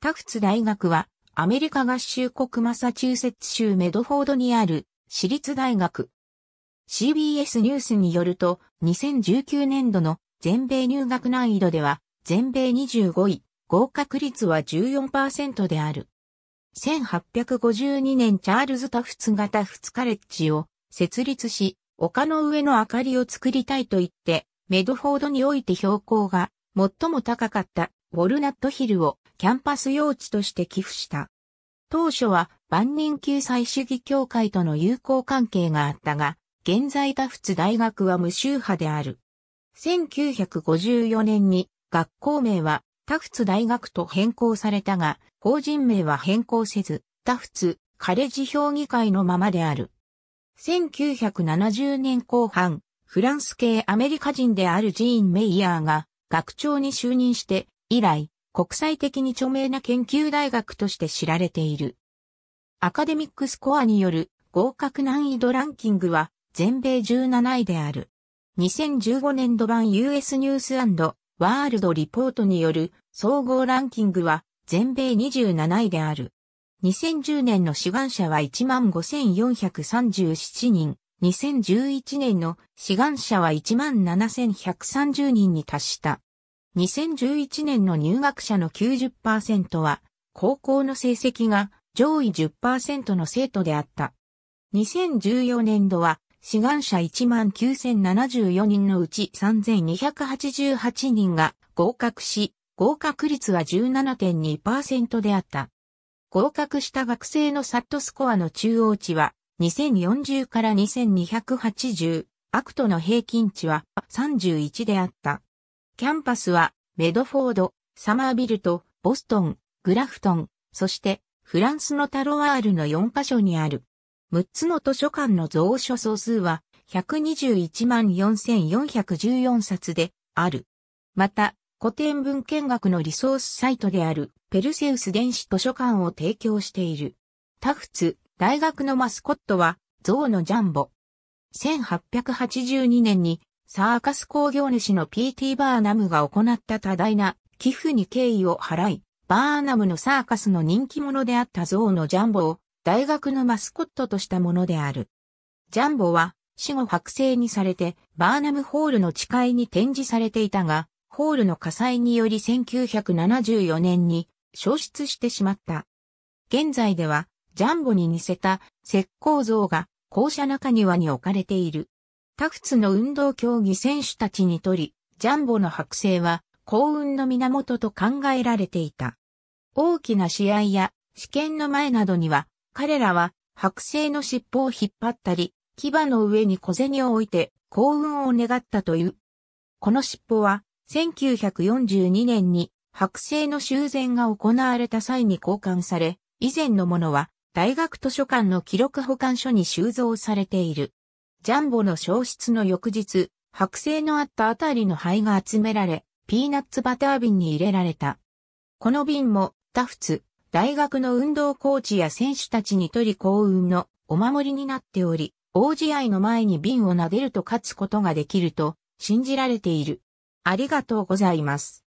タフツ大学は、アメリカ合衆国マサチューセッツ州メドフォードにある私立大学。CBS ニュースによると、2019年度の全米入学難易度では、全米25位、合格率は14%である。1852年チャールズ・タフツがタフツカレッジを設立し、丘の上の明かりを作りたいと言って、メドフォードにおいて標高が最も高かったウォルナットヒルをキャンパス用地として寄付した。当初は万人救済主義協会との友好関係があったが、現在タフツ大学は無宗派である。1954年に学校名はタフツ大学と変更されたが、法人名は変更せず、タフツカレッジ評議会のままである。1970年後半、フランス系アメリカ人であるジーン・メイヤーが学長に就任して以来、国際的に著名な研究大学として知られている。アカデミックスコアによる合格難易度ランキングは全米17位である。2015年度版 US ニュースワールドリポートによる総合ランキングは全米27位である。2010年の志願者は15,437人、2011年の志願者は17,130人に達した。2011年の入学者の90%は、高校の成績が上位10%の生徒であった。2014年度は、志願者19,074人のうち3,288人が合格し、合格率は17.2%であった。合格した学生のサットスコアの中央値は2040から2280、アクトの平均値は31であった。キャンパスは、メドフォード、サマービルと、ボストン、グラフトン、そして、フランスのタロワールの4カ所にある。6つの図書館の蔵書総数は、1214,414冊で、ある。また、古典文献学のリソースサイトである、ペルセウス電子図書館を提供している。タフツ、大学のマスコットは、象のジャンボ。1882年にサーカス工業主の PT バーナムが行った多大な寄付に敬意を払い、バーナムのサーカスの人気者であった象のジャンボを大学のマスコットとしたものである。ジャンボは死後剥製にされてバーナムホールの地下に展示されていたが、ホールの火災により1974年に消失してしまった。現在ではジャンボに似せた石膏像が校舎中庭に置かれている。タフツの運動競技選手たちにとり、ジャンボの剥製は幸運の源と考えられていた。大きな試合や試験の前などには、彼らは剥製の尻尾を引っ張ったり、牙の上に小銭を置いて幸運を願ったという。この尻尾は1942年に剥製の修繕が行われた際に交換され、以前のものは大学図書館の記録保管所に収蔵されている。ジャンボの消失の翌日、剥製のあったあたりの灰が集められ、ピーナッツバター瓶に入れられた。この瓶も、タフツ、大学の運動コーチや選手たちにとり幸運のお守りになっており、大試合の前に瓶を撫でると勝つことができると信じられている。ありがとうございます。